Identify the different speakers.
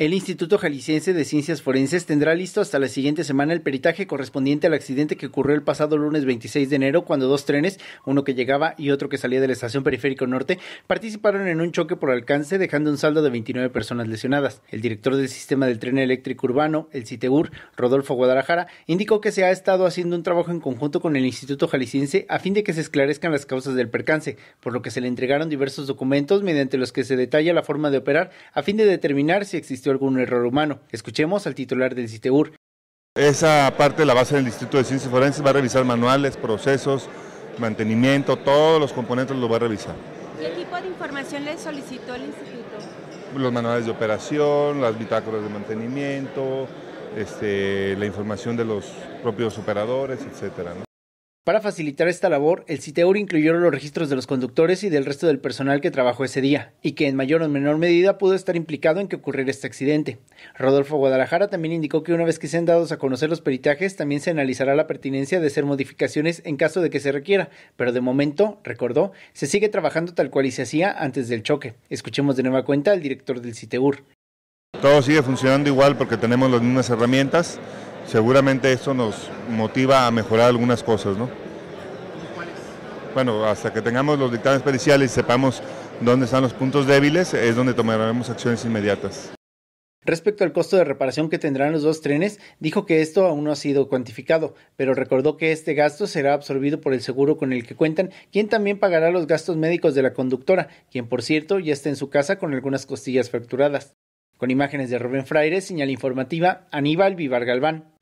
Speaker 1: El Instituto Jalisciense de Ciencias Forenses tendrá listo hasta la siguiente semana el peritaje correspondiente al accidente que ocurrió el pasado lunes 26 de enero cuando dos trenes, uno que llegaba y otro que salía de la estación periférico norte, participaron en un choque por alcance dejando un saldo de 29 personas lesionadas. El director del sistema del tren eléctrico urbano, el CITEUR, Rodolfo Guadalajara, indicó que se ha estado haciendo un trabajo en conjunto con el Instituto Jalisciense a fin de que se esclarezcan las causas del percance, por lo que se le entregaron diversos documentos mediante los que se detalla la forma de operar a fin de determinar si existió algún error humano. Escuchemos al titular del CITEUR. Esa
Speaker 2: parte de la base del Instituto de Ciencias Forenses va a revisar manuales, procesos, mantenimiento, todos los componentes los va a revisar.
Speaker 1: ¿Qué tipo de información le solicitó el instituto?
Speaker 2: Los manuales de operación, las bitácoras de mantenimiento, este, la información de los
Speaker 1: propios operadores, etcétera. ¿no? Para facilitar esta labor, el CITEUR incluyó los registros de los conductores y del resto del personal que trabajó ese día, y que en mayor o menor medida pudo estar implicado en que ocurriera este accidente. Rodolfo Guadalajara también indicó que una vez que sean dados a conocer los peritajes, también se analizará la pertinencia de hacer modificaciones en caso de que se requiera, pero de momento, recordó, se sigue trabajando tal cual y se hacía antes del choque. Escuchemos de nueva cuenta al director del CITEUR.
Speaker 2: Todo sigue funcionando igual porque tenemos las mismas herramientas seguramente eso nos motiva a mejorar algunas cosas, ¿no? Bueno, hasta que tengamos los dictámenes periciales y sepamos dónde están los puntos débiles, es donde tomaremos acciones inmediatas.
Speaker 1: Respecto al costo de reparación que tendrán los dos trenes, dijo que esto aún no ha sido cuantificado, pero recordó que este gasto será absorbido por el seguro con el que cuentan, quien también pagará los gastos médicos de la conductora, quien por cierto ya está en su casa con algunas costillas fracturadas. Con imágenes de Rubén Fraire, señal informativa, Aníbal Vivar Galván.